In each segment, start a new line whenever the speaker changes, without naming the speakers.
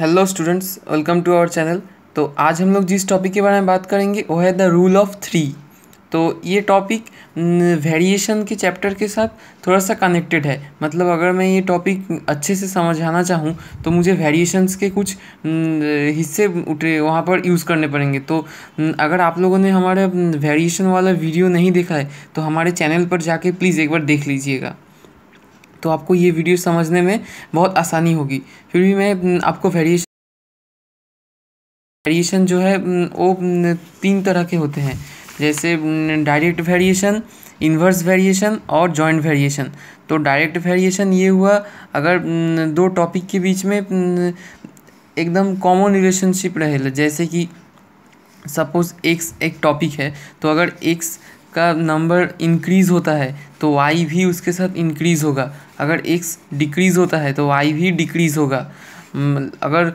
hello students welcome to our channel तो आज हम लोग जिस टॉपिक के बारे में बात करेंगे वो है द रूल ऑफ थ्री तो ये टॉपिक वेरिएशन के चैप्टर के साथ थोड़ा सा कनेक्टेड है मतलब अगर मैं ये टॉपिक अच्छे से समझाना चाहूँ तो मुझे वेरिएशंस के कुछ हिस्से उठे वहाँ पर यूज़ करने पड़ेंगे तो अगर आप लोगों ने हमारे वेरिएशन वाला वीडियो नहीं देखा है तो हमारे चैनल पर जाके प्लीज़ एक बार देख लीजिएगा तो आपको ये वीडियो समझने में बहुत आसानी होगी फिर भी मैं आपको वेरिएशन वेरिएशन जो है वो तीन तरह के होते हैं जैसे डायरेक्ट वेरिएशन इन्वर्स वेरिएशन और जॉइंट वेरिएशन तो डायरेक्ट वेरिएशन ये हुआ अगर दो टॉपिक के बीच में एकदम कॉमन रिलेशनशिप रहे जैसे कि सपोज एक्स एक टॉपिक है तो अगर एक्स का नंबर इंक्रीज़ होता है तो वाई भी उसके साथ इंक्रीज़ होगा अगर एक्स डिक्रीज़ होता है तो वाई भी डिक्रीज़ होगा अगर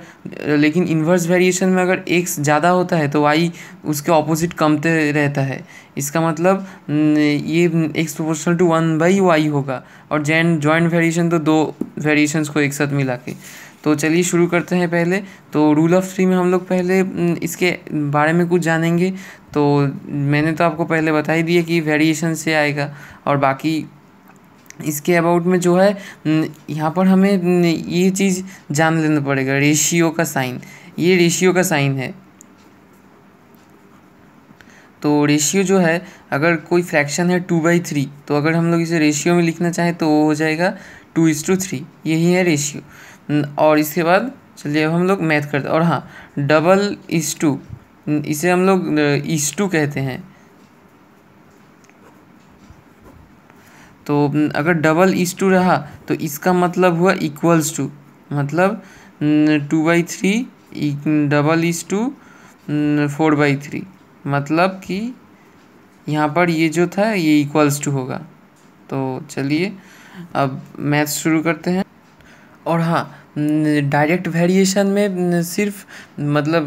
लेकिन इन्वर्स वेरिएशन में अगर एक्स ज़्यादा होता है तो वाई उसके ऑपोजिट कमते रहता है इसका मतलब ये X proportional to one by Y होगा और जैन जॉइंट वेरिएशन तो दो वेरिएशंस को एक साथ मिला के तो चलिए शुरू करते हैं पहले तो रूल ऑफ थ्री में हम लोग पहले इसके बारे में कुछ जानेंगे तो मैंने तो आपको पहले बता ही दिया कि वेरिएशन से आएगा और बाकी इसके अबाउट में जो है यहाँ पर हमें ये चीज़ जान लेना पड़ेगा रेशियो का साइन ये रेशियो का साइन है तो रेशियो जो है अगर कोई फ्रैक्शन है टू बाई थ्री तो अगर हम लोग इसे रेशियो में लिखना चाहें तो वो हो जाएगा टू इस टू थ्री यही है रेशियो और इसके बाद चलिए अब हम लोग मैथ करते और हाँ डबल इस टू इसे हम लोग इस टू कहते हैं तो अगर डबल इज टू रहा तो इसका मतलब हुआ इक्वल्स टू मतलब two by three double is to four by three मतलब कि यहाँ पर ये जो था ये इक्वल्स टू होगा तो चलिए अब मैथ शुरू करते हैं और हाँ डायरेक्ट वेरिएशन में सिर्फ मतलब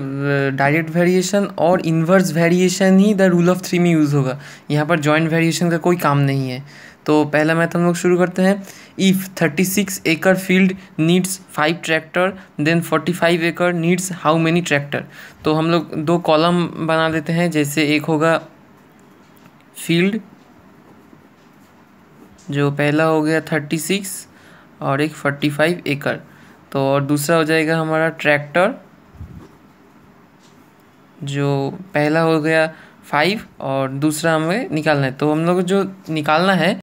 डायरेक्ट वेरिएशन और इन्वर्स वेरिएशन ही द रूल ऑफ थ्री में यूज़ होगा यहाँ पर जॉइंट वेरिएशन का कोई काम नहीं है तो पहला मैथ हम लोग शुरू करते हैं if thirty six acre field needs five tractor then forty five acre needs how many tractor तो हम लोग दो कॉलम बना लेते हैं जैसे एक होगा फील्ड जो पहला हो गया थर्टी सिक्स और एक फोर्टी फाइव एकड़ तो और दूसरा हो जाएगा हमारा ट्रैक्टर जो पहला हो गया फाइव और दूसरा हमें निकालना है तो हम लोग जो निकालना है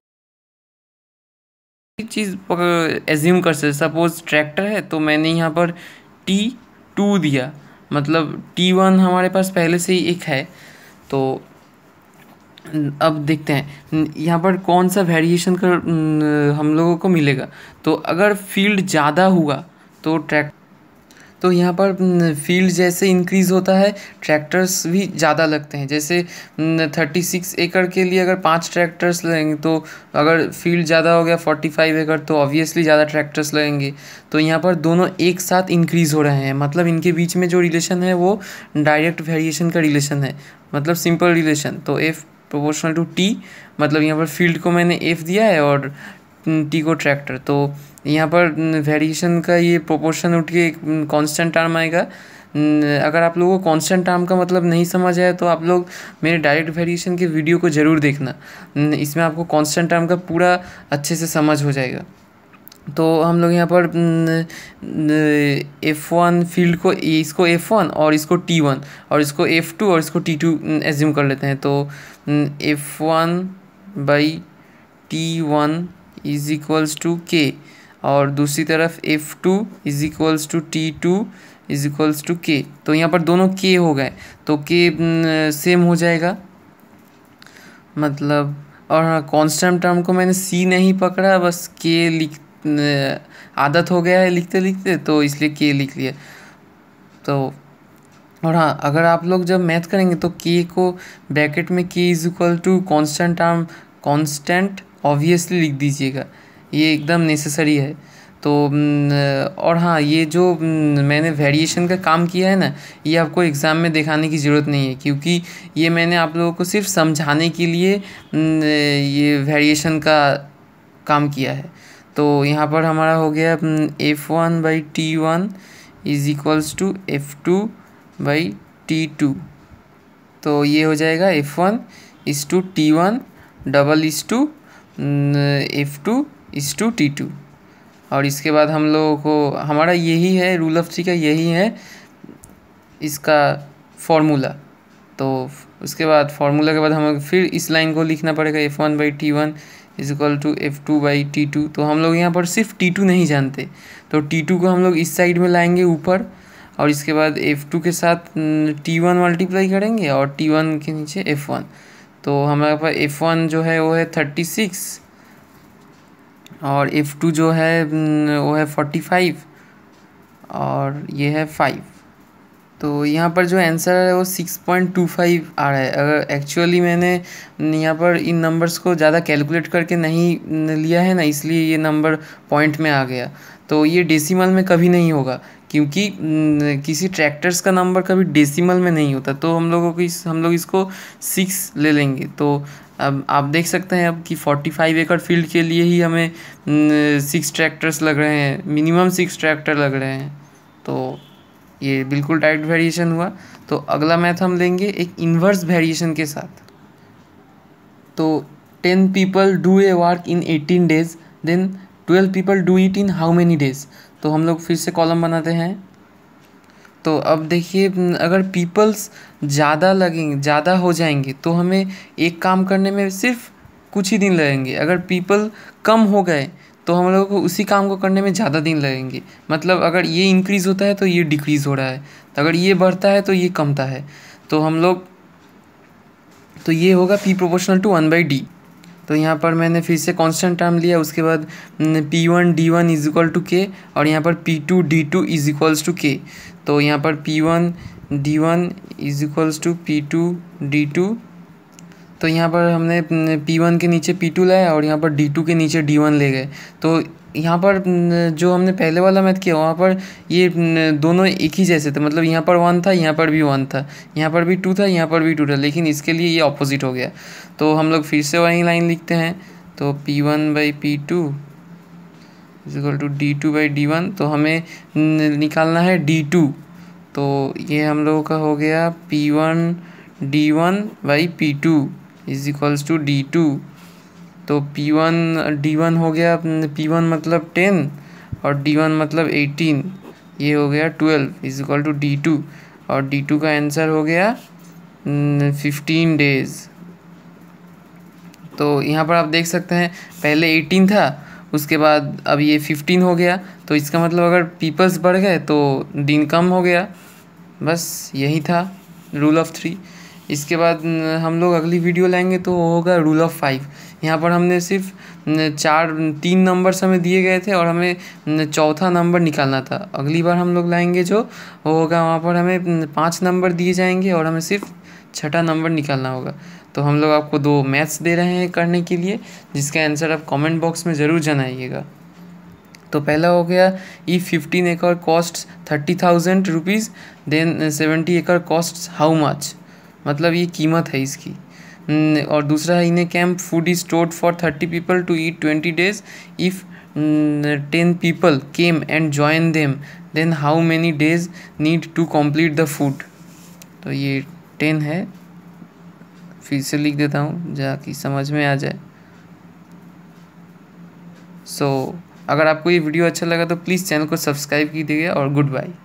चीज़ एज्यूम कर सकते सपोज ट्रैक्टर है तो मैंने यहाँ पर टी टू दिया मतलब टी वन हमारे पास पहले से ही एक है तो अब देखते हैं यहाँ पर कौन सा वेरिएशन कर हम लोगों को मिलेगा तो अगर फील्ड ज़्यादा हुआ तो ट्रैक्टर तो यहाँ पर फील्ड जैसे इंक्रीज़ होता है ट्रैक्टर्स भी ज़्यादा लगते हैं जैसे थर्टी सिक्स एकड़ के लिए अगर पाँच ट्रैक्टर्स लगेंगे तो अगर फील्ड ज़्यादा हो गया फोर्टी फाइव एकड़ तो ऑब्वियसली ज़्यादा ट्रैक्टर्स लगेंगे तो यहाँ पर दोनों एक साथ इंक्रीज़ हो रहे हैं मतलब इनके बीच में जो रिलेशन है वो डायरेक्ट वेरिएशन का रिलेशन है मतलब सिंपल रिलेशन तो एफ़ प्रोपोर्शनल टू टी मतलब यहाँ पर फील्ड को मैंने एफ़ दिया है और टीको ट्रैक्टर तो यहाँ पर वेरिएशन का ये प्रोपोर्शन उठ के एक कॉन्स्टेंट टर्म आएगा अगर आप लोगों को कांस्टेंट टर्म का मतलब नहीं समझ आया तो आप लोग मेरे डायरेक्ट वेरिएशन के वीडियो को ज़रूर देखना इसमें आपको कांस्टेंट टर्म का पूरा अच्छे से समझ हो जाएगा तो हम लोग यहाँ पर एफ वन फील्ड को इसको एफ वन और इसको टी वन और इसको एफ टू और इसको टी टू एज्यूम कर लेते हैं तो F one by T one is equals to K और दूसरी तरफ F two is equals to T two is equals to K तो यहाँ पर दोनों के हो गए तो के सेम mm, हो जाएगा मतलब और हाँ कॉन्स्टेंट टर्म को मैंने सी नहीं पकड़ा बस के लिख mm, आदत हो गया है लिखते लिखते तो इसलिए के लिख लिया तो और हाँ अगर आप लोग जब मैथ करेंगे तो के को ब्रैकेट में K is equal to constant term constant obviously लिख दीजिएगा ये एकदम नेसेसरी है तो और हाँ ये जो मैंने वेरिएशन का काम किया है ना ये आपको एग्ज़ाम में दिखाने की ज़रूरत नहीं है क्योंकि ये मैंने आप लोगों को सिर्फ समझाने के लिए ये वेरिएशन का काम किया है तो यहाँ पर हमारा हो गया F one by T one is equals to F two by T two तो ये हो जाएगा F one is to T one double is to F two is to T two और इसके बाद हम लोगों को हमारा यही है रूल ऑफ थ्री का यही है इसका फॉर्मूला तो उसके बाद फार्मूला के बाद हमें फिर इस लाइन को लिखना पड़ेगा F one by T one is equal to F two by T two तो हम लोग यहाँ पर सिर्फ टी टू नहीं जानते तो टी टू को हम लोग इस साइड में लाएंगे ऊपर और इसके बाद एफ़ टू के साथ टी वन मल्टीप्लाई करेंगे और टी वन के नीचे एफ़ वन तो हमारे पास एफ वन जो है वो है थर्टी सिक्स और एफ टू जो है वो है फोर्टी फाइव और ये है फाइव तो यहाँ पर जो आंसर है वो सिक्स पॉइंट टू फाइव आ रहा है अगर एक्चुअली मैंने यहाँ पर इन नंबर्स को ज़्यादा कैलकुलेट करके नहीं लिया है ना इसलिए ये नंबर पॉइंट में आ गया तो ये डेसिमल में कभी नहीं होगा क्योंकि किसी ट्रैक्टर्स का नंबर कभी डेसिमल में नहीं होता तो हम लोगों को इस हम लोग इसको सिक्स ले लेंगे तो अब आप देख सकते हैं अब कि फोर्टी फाइव एकड़ फील्ड के लिए ही हमें सिक्स ट्रैक्टर्स लग रहे हैं मिनिमम सिक्स ट्रैक्टर लग रहे हैं तो ये बिल्कुल डायरेक्ट वेरिएशन हुआ तो अगला मैथ हम लेंगे एक इन्वर्स वेरिएशन के साथ तो ten people do a work in eighteen days then twelve people do it in how many days तो हम लोग फिर से कॉलम बनाते हैं तो अब देखिए अगर पीपल्स ज़्यादा लगेंगे ज़्यादा हो जाएंगे तो हमें एक काम करने में सिर्फ कुछ ही दिन लगेंगे अगर पीपल कम हो गए तो हम लोगों को उसी काम को करने में ज़्यादा दिन लगेंगे मतलब अगर ये इंक्रीज़ होता है तो ये डिक्रीज़ हो रहा है तो अगर ये बढ़ता है तो ये कमता है तो हम लोग तो ये होगा P proportional to one by D तो यहाँ पर मैंने फिर से कांस्टेंट टर्म लिया उसके बाद P one D one is equal to K और यहाँ पर P two D two is equals to K तो यहाँ पर P one D one is equals to P two D two तो यहाँ पर हमने पी वन के नीचे पी टू लाया और यहाँ पर डी टू के नीचे डी वन ले गए तो यहाँ पर जो हमने पहले वाला मैथ किया वहाँ पर ये दोनों एक ही जैसे थे मतलब यहाँ पर वन था यहाँ पर भी वन था यहाँ पर भी टू था यहाँ पर भी टू था लेकिन इसके लिए ये अपोजिट हो गया तो हम लोग फिर से वही लाइन लिखते हैं तो P one by P two is equal to D two by D one तो हमें निकालना है डी टू तो ये हम लोगों का हो गया P one D one by P two is equals to D two तो पी वन डी वन हो गया पी वन मतलब टेन और डी वन मतलब एटीन ये हो गया twelve is equal to D two और डी टू का आंसर हो गया फिफ्टीन डेज तो यहाँ पर आप देख सकते हैं पहले एटीन था उसके बाद अब ये फिफ्टीन हो गया तो इसका मतलब अगर पीपल्स बढ़ गए तो दिन कम हो गया बस यही था रूल ऑफ थ्री इसके बाद हम लोग अगली वीडियो लाएंगे तो वो होगा रूल ऑफ़ फाइव यहाँ पर हमने सिर्फ चार तीन नंबर्स हमें दिए गए थे और हमें चौथा नंबर निकालना था अगली बार हम लोग लाएंगे जो वो होगा वहाँ पर हमें पाँच नंबर दिए जाएंगे और हमें सिर्फ छठा नंबर निकालना होगा तो हम लोग आपको दो मैथ्स दे रहे हैं करने के लिए जिसका आंसर आप कमेंट बॉक्स में ज़रूर जनाइएगा तो पहला हो गया if fifteen acre cost thirty thousand rupees then seventy acre cost how much मतलब ये कीमत है इसकी और दूसरा है in a camp food is stored for thirty people to eat twenty days if ten people came and join them then how many days need to complete the food तो ये टेन है फिर से लिख देता हूँ जाकि समझ में आ जाए सो so, अगर आपको ये वीडियो अच्छा लगा तो प्लीज़ चैनल को सब्सक्राइब कीजिएगा और गुड बाय